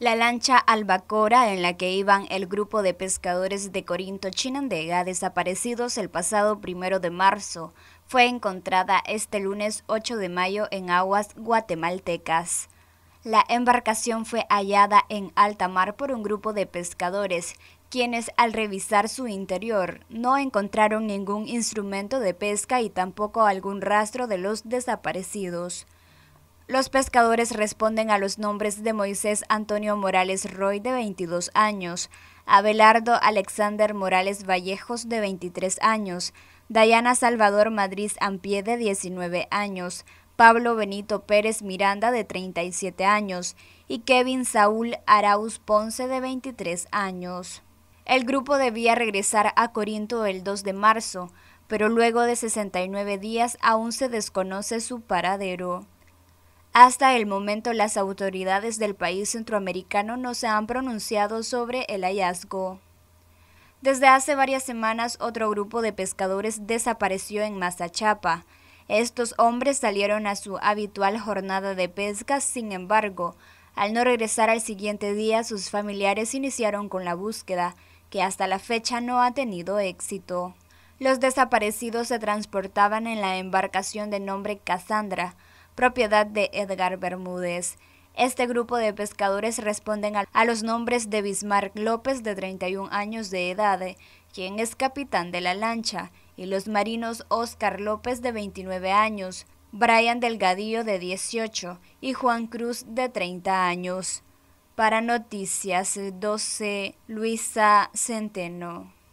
La lancha Albacora en la que iban el grupo de pescadores de Corinto Chinandega desaparecidos el pasado primero de marzo fue encontrada este lunes 8 de mayo en aguas guatemaltecas. La embarcación fue hallada en alta mar por un grupo de pescadores, quienes al revisar su interior no encontraron ningún instrumento de pesca y tampoco algún rastro de los desaparecidos. Los pescadores responden a los nombres de Moisés Antonio Morales Roy, de 22 años, Abelardo Alexander Morales Vallejos, de 23 años, Dayana Salvador Madrid Ampie, de 19 años, Pablo Benito Pérez Miranda, de 37 años, y Kevin Saúl Arauz Ponce, de 23 años. El grupo debía regresar a Corinto el 2 de marzo, pero luego de 69 días aún se desconoce su paradero. Hasta el momento las autoridades del país centroamericano no se han pronunciado sobre el hallazgo. Desde hace varias semanas otro grupo de pescadores desapareció en Mazachapa. Estos hombres salieron a su habitual jornada de pesca, sin embargo, al no regresar al siguiente día, sus familiares iniciaron con la búsqueda, que hasta la fecha no ha tenido éxito. Los desaparecidos se transportaban en la embarcación de nombre Cassandra, propiedad de Edgar Bermúdez. Este grupo de pescadores responden a los nombres de Bismarck López, de 31 años de edad, quien es capitán de la lancha, y los marinos Oscar López, de 29 años, Brian Delgadillo, de 18, y Juan Cruz, de 30 años. Para Noticias 12, Luisa Centeno.